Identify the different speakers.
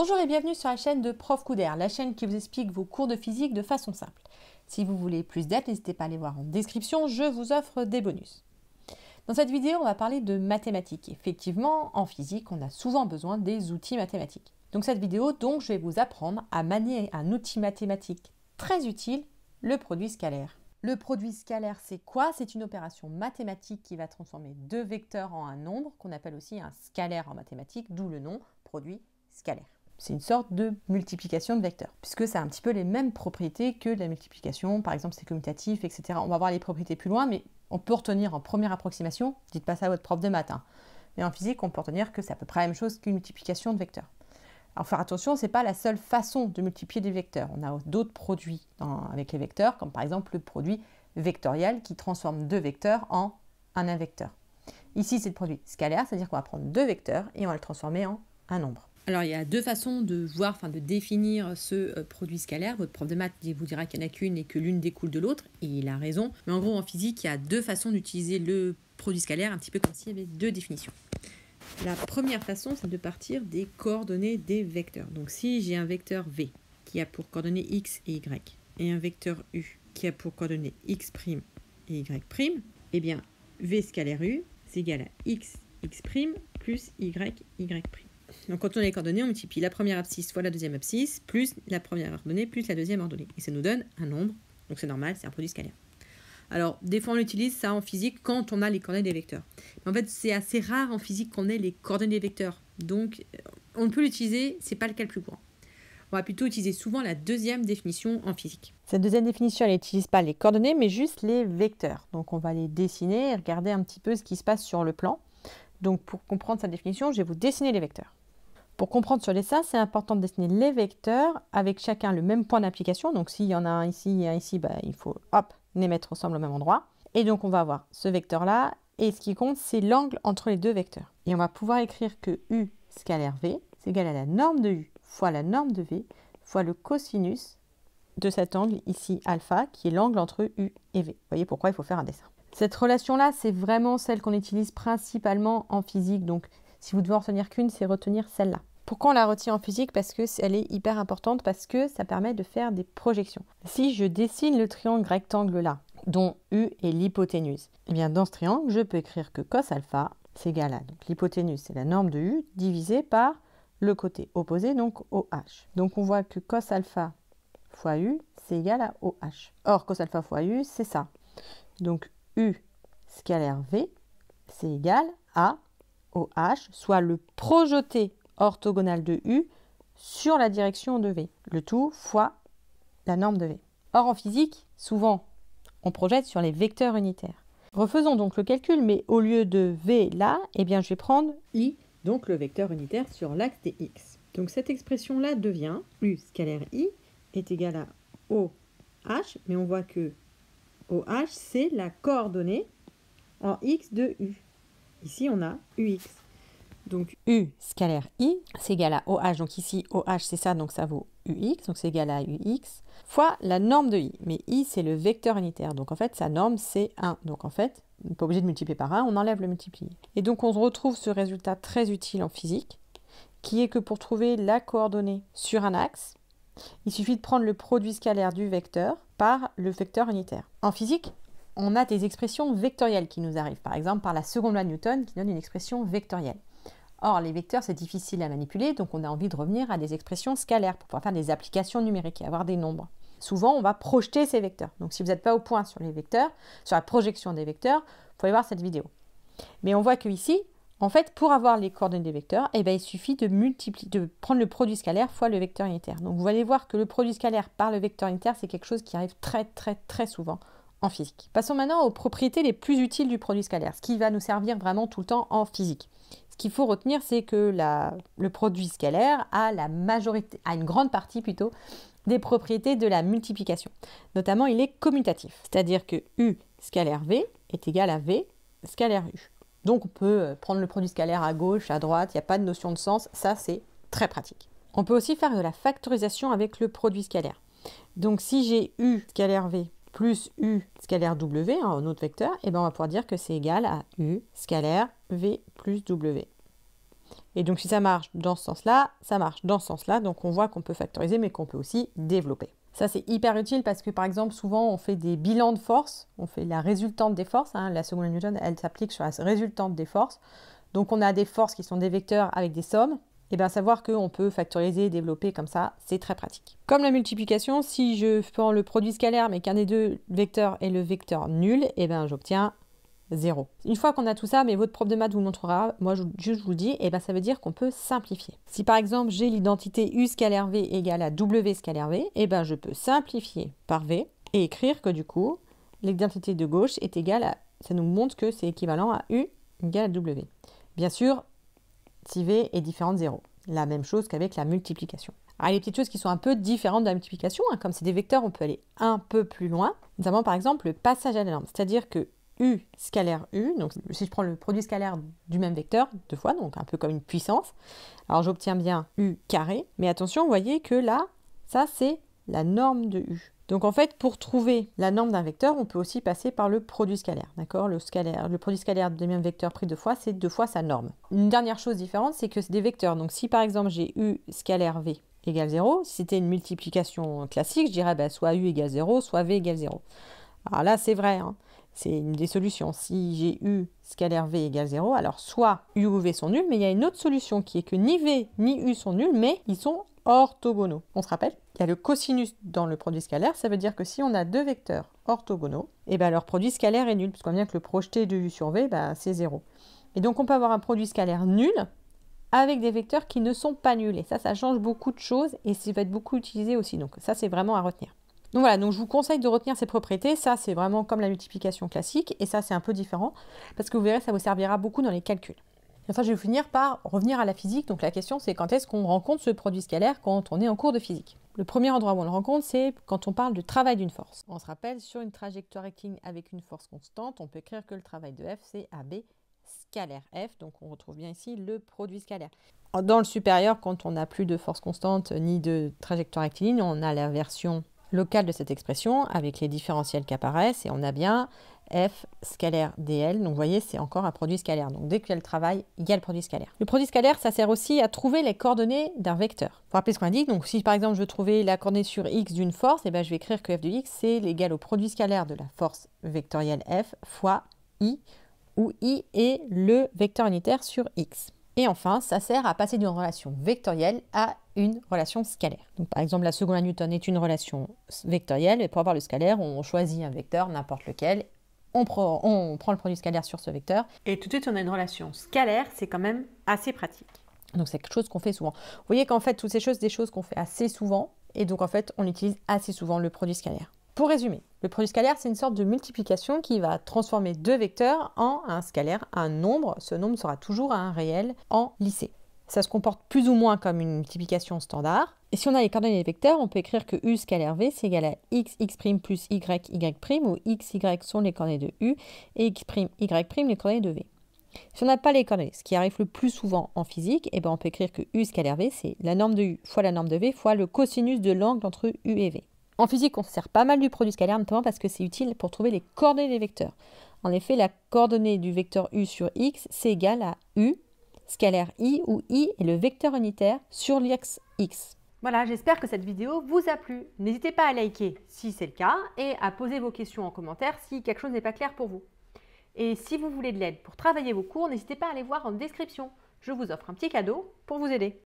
Speaker 1: Bonjour et bienvenue sur la chaîne de Prof Couder, la chaîne qui vous explique vos cours de physique de façon simple. Si vous voulez plus d'aide, n'hésitez pas à aller voir en description, je vous offre des bonus. Dans cette vidéo, on va parler de mathématiques. Effectivement, en physique, on a souvent besoin des outils mathématiques. Donc cette vidéo, donc, je vais vous apprendre à manier un outil mathématique très utile, le produit scalaire. Le produit scalaire, c'est quoi C'est une opération mathématique qui va transformer deux vecteurs en un nombre, qu'on appelle aussi un scalaire en mathématiques, d'où le nom produit scalaire. C'est une sorte de multiplication de vecteurs, puisque ça a un petit peu les mêmes propriétés que la multiplication, par exemple c'est commutatif, etc. On va voir les propriétés plus loin, mais on peut retenir en première approximation, dites pas ça à votre prof de matin, hein, mais en physique on peut retenir que c'est à peu près la même chose qu'une multiplication de vecteurs. Alors faire attention, ce n'est pas la seule façon de multiplier des vecteurs. On a d'autres produits avec les vecteurs, comme par exemple le produit vectoriel qui transforme deux vecteurs en un vecteur. Ici, c'est le produit scalaire, c'est-à-dire qu'on va prendre deux vecteurs et on va le transformer en un nombre. Alors, il y a deux façons de voir, enfin de définir ce euh, produit scalaire. Votre prof de maths vous dira qu'il n'y en a qu'une et que l'une découle de l'autre, et il a raison. Mais en gros, en physique, il y a deux façons d'utiliser le produit scalaire, un petit peu comme s'il y avait deux définitions. La première façon, c'est de partir des coordonnées des vecteurs. Donc, si j'ai un vecteur V qui a pour coordonnées x et y, et un vecteur U qui a pour coordonnées x' et y', eh bien, V scalaire U, c'est égal à x, x' plus y, y'. Donc quand on a les coordonnées, on multiplie la première abscisse fois la deuxième abscisse, plus la première ordonnée, plus la deuxième ordonnée. Et ça nous donne un nombre. Donc c'est normal, c'est un produit scalaire. Alors, des fois, on utilise ça en physique quand on a les coordonnées des vecteurs. en fait, c'est assez rare en physique qu'on ait les coordonnées des vecteurs. Donc, on ne peut l'utiliser, c'est pas le cas le plus courant. On va plutôt utiliser souvent la deuxième définition en physique. Cette deuxième définition, elle n'utilise pas les coordonnées, mais juste les vecteurs. Donc, on va les dessiner et regarder un petit peu ce qui se passe sur le plan. Donc pour comprendre sa définition, je vais vous dessiner les vecteurs. Pour comprendre sur les c'est important de dessiner les vecteurs avec chacun le même point d'application. Donc s'il y en a un ici et un ici, bah, il faut hop, les mettre ensemble au même endroit. Et donc on va avoir ce vecteur-là. Et ce qui compte, c'est l'angle entre les deux vecteurs. Et on va pouvoir écrire que U scalaire V, c'est égal à la norme de U fois la norme de V fois le cosinus de cet angle ici alpha, qui est l'angle entre U et V. Vous voyez pourquoi il faut faire un dessin. Cette relation-là, c'est vraiment celle qu'on utilise principalement en physique. Donc, si vous devez en retenir qu'une, c'est retenir celle-là. Pourquoi on la retient en physique Parce que elle est hyper importante, parce que ça permet de faire des projections. Si je dessine le triangle rectangle là, dont U est l'hypoténuse, eh bien dans ce triangle, je peux écrire que cos alpha, c'est égal à donc l'hypoténuse, c'est la norme de U divisé par le côté opposé, donc OH. Donc on voit que cos alpha fois U, c'est égal à OH. Or, cos alpha fois U, c'est ça. Donc U scalaire V, c'est égal à OH, soit le projeté orthogonal de U sur la direction de V, le tout fois la norme de V. Or, en physique, souvent, on projette sur les vecteurs unitaires. Refaisons donc le calcul, mais au lieu de V là, eh bien, je vais prendre I, donc le vecteur unitaire sur l'axe des X. Donc cette expression-là devient U scalaire I est égal à OH, mais on voit que OH, c'est la coordonnée en X de U. Ici, on a UX. Donc U scalaire I, c'est égal à OH. Donc ici, OH, c'est ça, donc ça vaut UX, donc c'est égal à UX, fois la norme de I. Mais I, c'est le vecteur unitaire. Donc en fait, sa norme, c'est 1. Donc en fait, on n'est pas obligé de multiplier par 1, on enlève le multiplier. Et donc on retrouve ce résultat très utile en physique, qui est que pour trouver la coordonnée sur un axe, il suffit de prendre le produit scalaire du vecteur par le vecteur unitaire. En physique, on a des expressions vectorielles qui nous arrivent, par exemple par la seconde loi de Newton qui donne une expression vectorielle. Or, les vecteurs, c'est difficile à manipuler, donc on a envie de revenir à des expressions scalaires pour pouvoir faire des applications numériques et avoir des nombres. Souvent, on va projeter ces vecteurs. Donc, si vous n'êtes pas au point sur les vecteurs, sur la projection des vecteurs, vous pouvez voir cette vidéo. Mais on voit qu'ici, en fait, pour avoir les coordonnées des vecteurs, eh ben, il suffit de, de prendre le produit scalaire fois le vecteur unitaire. Donc vous allez voir que le produit scalaire par le vecteur unitaire, c'est quelque chose qui arrive très très très souvent en physique. Passons maintenant aux propriétés les plus utiles du produit scalaire, ce qui va nous servir vraiment tout le temps en physique. Ce qu'il faut retenir, c'est que le produit scalaire a la majorité, a une grande partie plutôt, des propriétés de la multiplication. Notamment, il est commutatif, c'est-à-dire que U scalaire V est égal à V scalaire U. Donc on peut euh, prendre le produit scalaire à gauche, à droite, il n'y a pas de notion de sens, ça c'est très pratique. On peut aussi faire de la factorisation avec le produit scalaire. Donc si j'ai U scalaire V plus U scalaire W, hein, un autre vecteur, et eh ben on va pouvoir dire que c'est égal à U scalaire V plus W. Et donc si ça marche dans ce sens-là, ça marche dans ce sens-là, donc on voit qu'on peut factoriser mais qu'on peut aussi développer. Ça, c'est hyper utile parce que, par exemple, souvent, on fait des bilans de force, on fait la résultante des forces. Hein. la seconde Newton, elle s'applique sur la résultante des forces. Donc, on a des forces qui sont des vecteurs avec des sommes. Et eh bien, savoir qu'on peut factoriser, développer comme ça, c'est très pratique. Comme la multiplication, si je prends le produit scalaire, mais qu'un des deux vecteurs est le vecteur nul, et eh bien, j'obtiens 0. Une fois qu'on a tout ça, mais votre prof de maths vous montrera, moi je, je vous le dis, et eh ben ça veut dire qu'on peut simplifier. Si par exemple j'ai l'identité U scalaire V égale à W scalaire V, et eh ben je peux simplifier par V et écrire que du coup l'identité de gauche est égale à, ça nous montre que c'est équivalent à U égale à W. Bien sûr, si V est différent de 0. La même chose qu'avec la multiplication. Alors, les petites choses qui sont un peu différentes de la multiplication, hein. comme c'est des vecteurs, on peut aller un peu plus loin, notamment par exemple le passage à la C'est-à-dire que U scalaire U. Donc si je prends le produit scalaire du même vecteur, deux fois, donc un peu comme une puissance, alors j'obtiens bien U carré. Mais attention, vous voyez que là, ça c'est la norme de U. Donc en fait, pour trouver la norme d'un vecteur, on peut aussi passer par le produit scalaire, d'accord le, scalaire, le produit scalaire du même vecteur pris deux fois, c'est deux fois sa norme. Une dernière chose différente, c'est que c'est des vecteurs. Donc si par exemple j'ai U scalaire V égale 0, si c'était une multiplication classique, je dirais bah, soit U égale 0, soit V égale 0. Alors là, c'est vrai. Hein. C'est une des solutions. Si j'ai U scalaire V égale 0, alors soit U ou V sont nuls, mais il y a une autre solution qui est que ni V ni U sont nuls, mais ils sont orthogonaux. On se rappelle, il y a le cosinus dans le produit scalaire, ça veut dire que si on a deux vecteurs orthogonaux, et eh ben leur produit scalaire est nul, puisqu'on vient que le projeté de U sur V, ben c'est 0. Et donc on peut avoir un produit scalaire nul avec des vecteurs qui ne sont pas nuls. Et ça, ça change beaucoup de choses et ça va être beaucoup utilisé aussi. Donc ça, c'est vraiment à retenir. Donc voilà, donc je vous conseille de retenir ces propriétés. Ça, c'est vraiment comme la multiplication classique, et ça, c'est un peu différent, parce que vous verrez, ça vous servira beaucoup dans les calculs. Et enfin, je vais finir par revenir à la physique. Donc la question, c'est quand est-ce qu'on rencontre ce produit scalaire quand on est en cours de physique Le premier endroit où on le rencontre, c'est quand on parle du travail d'une force. On se rappelle, sur une trajectoire rectiligne avec une force constante, on peut écrire que le travail de F, c'est AB scalaire F, donc on retrouve bien ici le produit scalaire. Dans le supérieur, quand on n'a plus de force constante ni de trajectoire rectiligne, on a la version local de cette expression avec les différentiels qui apparaissent et on a bien f scalaire dl. Donc vous voyez, c'est encore un produit scalaire. Donc dès qu'il y le travail, il y a le produit scalaire. Le produit scalaire, ça sert aussi à trouver les coordonnées d'un vecteur. Pour rappelez ce qu'on indique, donc si par exemple je veux trouver la coordonnée sur x d'une force, et eh bien, je vais écrire que f de x c'est égal au produit scalaire de la force vectorielle f fois i, où i est le vecteur unitaire sur x. Et enfin, ça sert à passer d'une relation vectorielle à une relation scalaire. Donc, par exemple, la seconde à Newton est une relation vectorielle, et pour avoir le scalaire, on choisit un vecteur, n'importe lequel, on prend, on prend le produit scalaire sur ce vecteur. Et tout de suite, on a une relation scalaire, c'est quand même assez pratique. Donc c'est quelque chose qu'on fait souvent. Vous voyez qu'en fait, toutes ces choses, des choses qu'on fait assez souvent, et donc en fait, on utilise assez souvent le produit scalaire. Pour résumer, le produit scalaire, c'est une sorte de multiplication qui va transformer deux vecteurs en un scalaire, un nombre. Ce nombre sera toujours un réel en lycée. Ça se comporte plus ou moins comme une multiplication standard. Et si on a les coordonnées des vecteurs, on peut écrire que U scalaire V, c'est égal à x, x' plus y, y', où x, y sont les coordonnées de U, et x', y' les coordonnées de V. Si on n'a pas les coordonnées, ce qui arrive le plus souvent en physique, eh ben on peut écrire que U scalaire V, c'est la norme de U fois la norme de V fois le cosinus de l'angle entre U et V. En physique, on se sert pas mal du produit scalaire, notamment parce que c'est utile pour trouver les coordonnées des vecteurs. En effet, la coordonnée du vecteur u sur x, c'est égal à u scalaire i, où i est le vecteur unitaire sur l'axe x. Voilà, j'espère que cette vidéo vous a plu. N'hésitez pas à liker si c'est le cas et à poser vos questions en commentaire si quelque chose n'est pas clair pour vous. Et si vous voulez de l'aide pour travailler vos cours, n'hésitez pas à aller voir en description. Je vous offre un petit cadeau pour vous aider.